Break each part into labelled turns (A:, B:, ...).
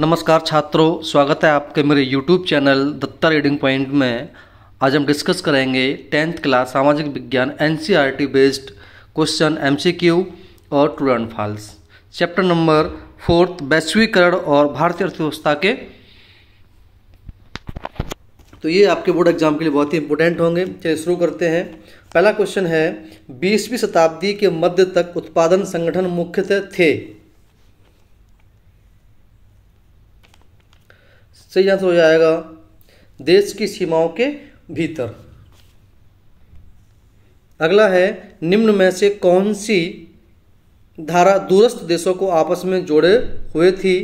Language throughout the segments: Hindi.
A: नमस्कार छात्रों स्वागत है आपके मेरे YouTube channel Datta reading point में आज हम डिस्कस करेंगे टेंथ क्लास सामाजिक विज्ञान एन बेस्ड क्वेश्चन एम और true and false chapter number fourth वैश्वीकरण और भारतीय अर्थव्यवस्था के तो ये आपके बोर्ड एग्जाम के लिए बहुत ही इंपॉर्टेंट होंगे चलिए शुरू करते हैं पहला क्वेश्चन है बीसवीं शताब्दी के मध्य तक उत्पादन संगठन मुख्यतः थे, थे सही आंसर हो जाएगा देश की सीमाओं के भीतर अगला है निम्न में से कौन सी धारा दूरस्थ देशों को आपस में जोड़े हुए थी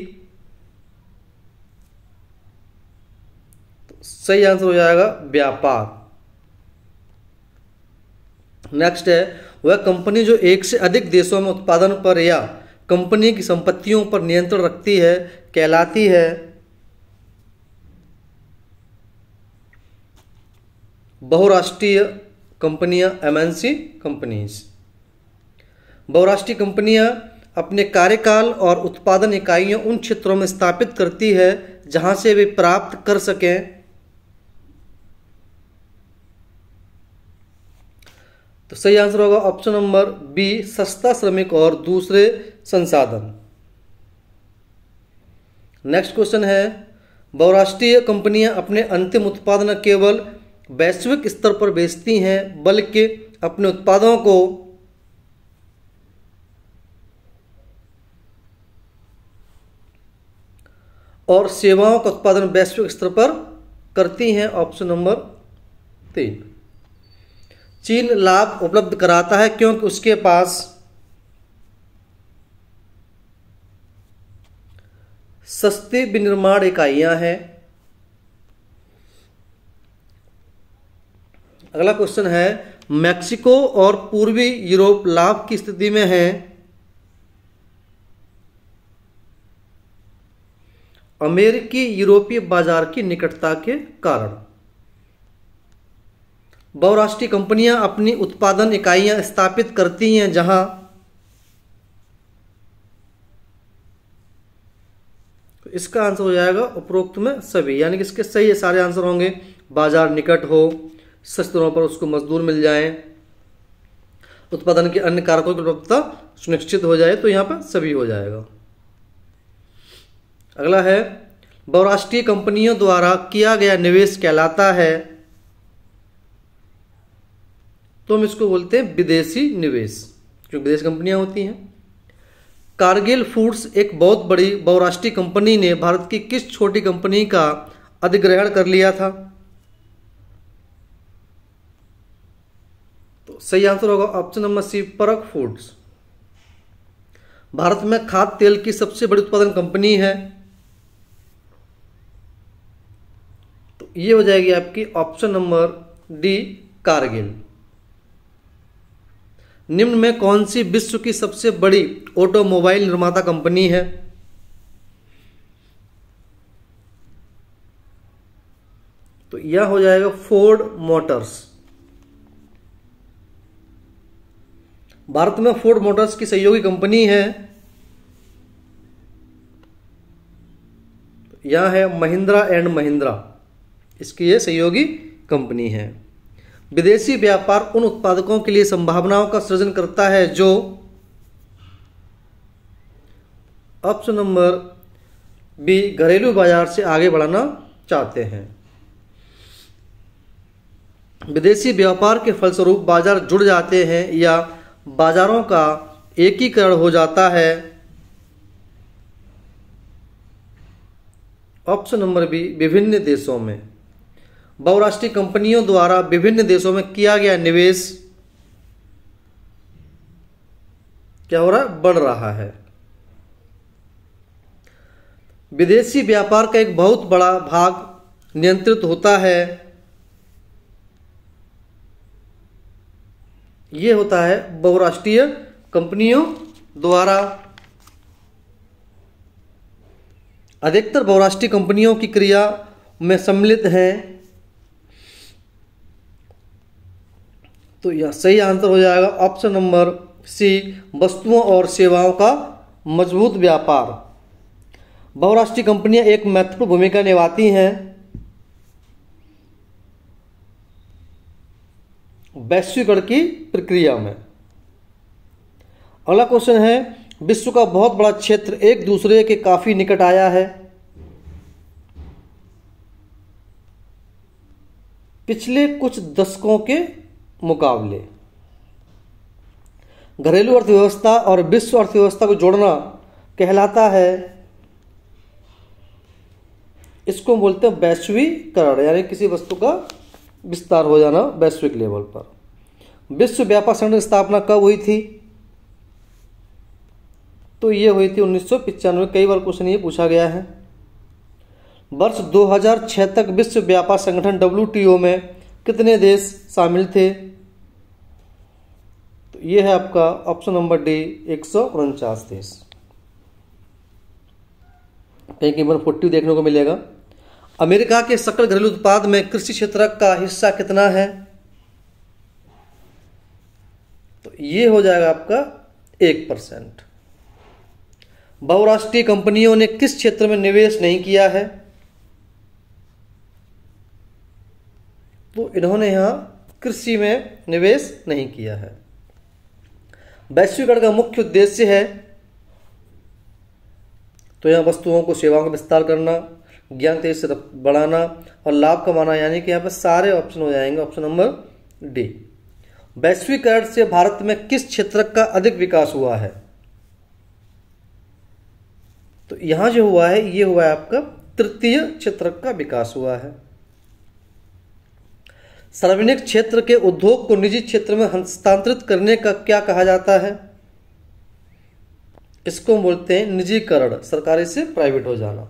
A: सही आंसर हो जाएगा व्यापार नेक्स्ट है वह कंपनी जो एक से अधिक देशों में उत्पादन पर या कंपनी की संपत्तियों पर नियंत्रण रखती है कहलाती है बहुराष्ट्रीय कंपनियां एमएनसी कंपनीज बहुराष्ट्रीय कंपनियां अपने कार्यकाल और उत्पादन इकाइयों उन क्षेत्रों में स्थापित करती है जहां से वे प्राप्त कर सकें तो सही आंसर होगा ऑप्शन नंबर बी सस्ता श्रमिक और दूसरे संसाधन नेक्स्ट क्वेश्चन है बहुराष्ट्रीय कंपनियां अपने अंतिम उत्पादन केवल वैश्विक स्तर पर बेचती हैं बल्कि अपने उत्पादों को और सेवाओं का उत्पादन वैश्विक स्तर पर करती हैं ऑप्शन नंबर तीन चीन लाभ उपलब्ध कराता है क्योंकि उसके पास सस्ती विनिर्माण इकाइयां हैं अगला क्वेश्चन है मैक्सिको और पूर्वी यूरोप लाभ की स्थिति में है अमेरिकी यूरोपीय बाजार की निकटता के कारण बहुराष्ट्रीय कंपनियां अपनी उत्पादन इकाइयां स्थापित करती हैं जहां तो इसका आंसर हो जाएगा उपरोक्त में सभी यानी कि इसके सही सारे आंसर होंगे बाजार निकट हो सच तौर पर उसको मजदूर मिल जाए उत्पादन के अन्य कारकों की उपलब्धता सुनिश्चित हो जाए तो यहाँ पर सभी हो जाएगा अगला है बहुराष्ट्रीय कंपनियों द्वारा किया गया निवेश कहलाता है तो हम इसको बोलते हैं विदेशी निवेश जो विदेश कंपनियां होती हैं कारगिल फूड्स एक बहुत बड़ी बहुराष्ट्रीय कंपनी ने भारत की किस छोटी कंपनी का अधिग्रहण कर लिया था सही आंसर होगा ऑप्शन नंबर सी परक फूड्स भारत में खाद तेल की सबसे बड़ी उत्पादन कंपनी है तो ये हो जाएगी आपकी ऑप्शन नंबर डी कारगिल निम्न में कौन सी विश्व की सबसे बड़ी ऑटोमोबाइल निर्माता कंपनी है तो यह हो जाएगा फोर्ड मोटर्स भारत में फोर्ड मोटर्स की सहयोगी कंपनी है यहां है महिंद्रा एंड महिंद्रा इसकी ये सहयोगी कंपनी है विदेशी व्यापार उन उत्पादकों के लिए संभावनाओं का सृजन करता है जो ऑप्शन नंबर बी घरेलू बाजार से आगे बढ़ाना चाहते हैं विदेशी व्यापार के फलस्वरूप बाजार जुड़ जाते हैं या बाज़ारों का एकीकरण हो जाता है ऑप्शन नंबर बी विभिन्न देशों में बहुराष्ट्रीय कंपनियों द्वारा विभिन्न देशों में किया गया निवेश क्या हो रहा है बढ़ रहा है विदेशी व्यापार का एक बहुत बड़ा भाग नियंत्रित होता है ये होता है बहुराष्ट्रीय कंपनियों द्वारा अधिकतर बहुराष्ट्रीय कंपनियों की क्रिया में सम्मिलित हैं तो यह सही आंसर हो जाएगा ऑप्शन नंबर सी वस्तुओं और सेवाओं का मजबूत व्यापार बहुराष्ट्रीय कंपनियां एक महत्वपूर्ण भूमिका निभाती हैं वैश्वीकरण की प्रक्रिया में अगला क्वेश्चन है विश्व का बहुत बड़ा क्षेत्र एक दूसरे के काफी निकट आया है पिछले कुछ दशकों के मुकाबले घरेलू अर्थव्यवस्था और विश्व अर्थव्यवस्था को जोड़ना कहलाता है इसको बोलते हैं वैश्वीकरण यानी किसी वस्तु का विस्तार हो जाना वैश्विक लेवल पर विश्व व्यापार संगठन स्थापना कब हुई थी तो ये हुई थी उन्नीस कई बार क्वेश्चन ये पूछा गया है वर्ष 2006 तक विश्व व्यापार संगठन डब्ल्यू में कितने देश शामिल थे तो ये है आपका ऑप्शन नंबर डी एक देश कहीं कहीं वन फोर्टी देखने को मिलेगा अमेरिका के सकल घरेलू उत्पाद में कृषि क्षेत्र का हिस्सा कितना है तो ये हो जाएगा आपका एक परसेंट बहुराष्ट्रीय कंपनियों ने किस क्षेत्र में निवेश नहीं किया है तो इन्होंने यहां कृषि में निवेश नहीं किया है वैश्वीकरण का मुख्य उद्देश्य है तो यहां वस्तुओं को सेवाओं का विस्तार करना ज्ञान तेज से बढ़ाना और लाभ कमाना यानी कि यहाँ पर सारे ऑप्शन हो जाएंगे ऑप्शन नंबर डी वैश्वीकरण से भारत में किस क्षेत्र का अधिक विकास हुआ है तो यहां जो हुआ है ये हुआ है आपका तृतीय क्षेत्र का विकास हुआ है सार्वजनिक क्षेत्र के उद्योग को निजी क्षेत्र में हस्तांतरित करने का क्या कहा जाता है इसको बोलते हैं निजीकरण सरकारी से प्राइवेट हो जाना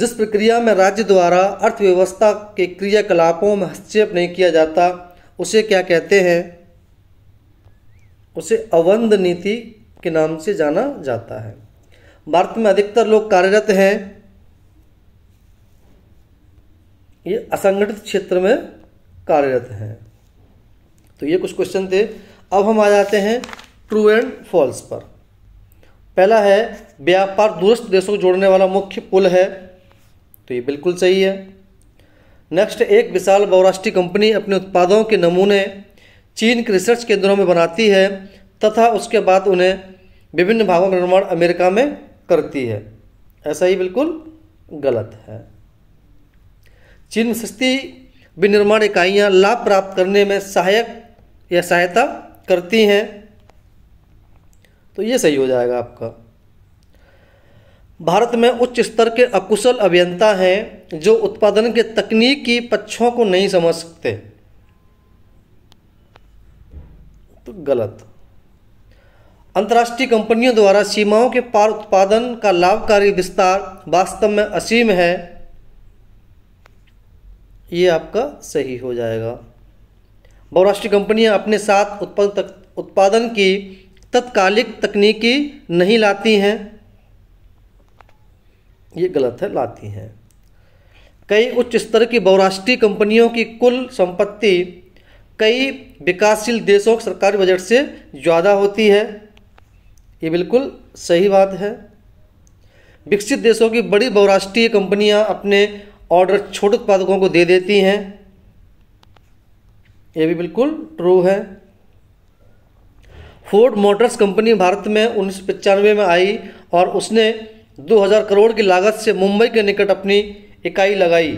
A: जिस प्रक्रिया में राज्य द्वारा अर्थव्यवस्था के क्रियाकलापों में हस्तक्षेप नहीं किया जाता उसे क्या कहते हैं उसे अवंध नीति के नाम से जाना जाता है भारत में अधिकतर लोग कार्यरत हैं ये असंगठित क्षेत्र में कार्यरत हैं तो ये कुछ क्वेश्चन थे अब हम आ जाते हैं ट्रू एंड फॉल्स पर पहला है व्यापार दूरस्थ देशों को जोड़ने वाला मुख्य पुल है तो ये बिल्कुल सही है नेक्स्ट एक विशाल बहुराष्ट्रीय कंपनी अपने उत्पादों के नमूने चीन के रिसर्च केंद्रों में बनाती है तथा उसके बाद उन्हें विभिन्न भागों का निर्माण अमेरिका में करती है ऐसा ही बिल्कुल गलत है चीन में सस्ती विनिर्माण इकाइयाँ लाभ प्राप्त करने में सहायक या सहायता करती हैं तो ये सही हो जाएगा आपका भारत में उच्च स्तर के अकुशल अभियंता हैं जो उत्पादन के तकनीकी पक्षों को नहीं समझ सकते तो गलत अंतर्राष्ट्रीय कंपनियों द्वारा सीमाओं के पार उत्पादन का लाभकारी विस्तार वास्तव में असीम है ये आपका सही हो जाएगा बहुराष्ट्रीय कंपनियां अपने साथ उत्पादन उत्पादन की तत्कालिक तकनीकी नहीं लाती हैं ये गलत है लाती हैं कई उच्च स्तर की बहुराष्ट्रीय कंपनियों की कुल संपत्ति कई विकासशील देशों के सरकारी बजट से ज़्यादा होती है ये बिल्कुल सही बात है विकसित देशों की बड़ी बहुराष्ट्रीय कंपनियां अपने ऑर्डर छोटे उत्पादकों को दे देती हैं ये भी बिल्कुल ट्रू है फोर्ड मोटर्स कंपनी भारत में उन्नीस में आई और उसने 2000 करोड़ की लागत से मुंबई के निकट अपनी इकाई लगाई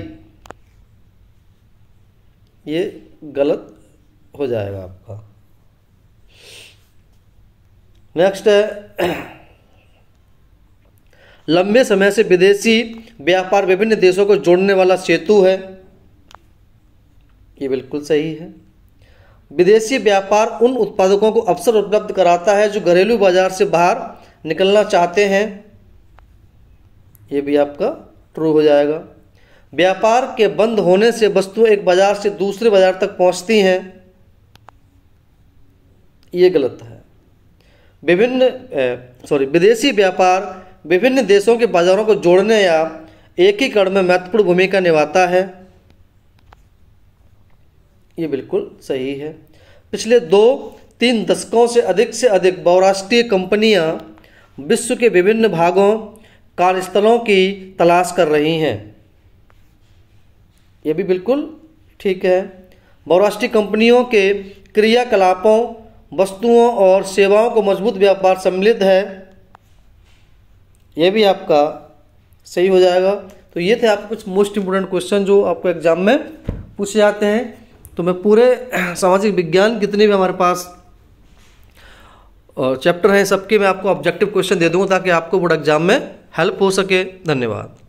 A: ये गलत हो जाएगा आपका नेक्स्ट है लंबे समय से विदेशी व्यापार विभिन्न देशों को जोड़ने वाला सेतु है ये बिल्कुल सही है विदेशी व्यापार उन उत्पादकों को अवसर उपलब्ध कराता है जो घरेलू बाजार से बाहर निकलना चाहते हैं ये भी आपका ट्रू हो जाएगा व्यापार के बंद होने से वस्तुएं एक बाजार से दूसरे बाजार तक पहुंचती हैं ये गलत है विभिन्न सॉरी विदेशी व्यापार विभिन्न देशों के बाजारों को जोड़ने या एकीकरण में महत्वपूर्ण भूमिका निभाता है ये बिल्कुल सही है पिछले दो तीन दशकों से अधिक से अधिक बहुराष्ट्रीय कंपनियां विश्व के विभिन्न भागों कार्यस्थलों की तलाश कर रही हैं ये भी बिल्कुल ठीक है बहुराष्ट्रीय कंपनियों के क्रियाकलापों वस्तुओं और सेवाओं को मजबूत व्यापार सम्मिलित है यह भी आपका सही हो जाएगा तो ये थे आपके कुछ मोस्ट इम्पोर्टेंट क्वेश्चन जो आपको एग्जाम में पूछे जाते हैं तो मैं पूरे सामाजिक विज्ञान कितने भी हमारे पास चैप्टर हैं सबके मैं आपको ऑब्जेक्टिव क्वेश्चन दे दूंगा ताकि आपको बोर्ड एग्जाम में हेल्प हो सके धन्यवाद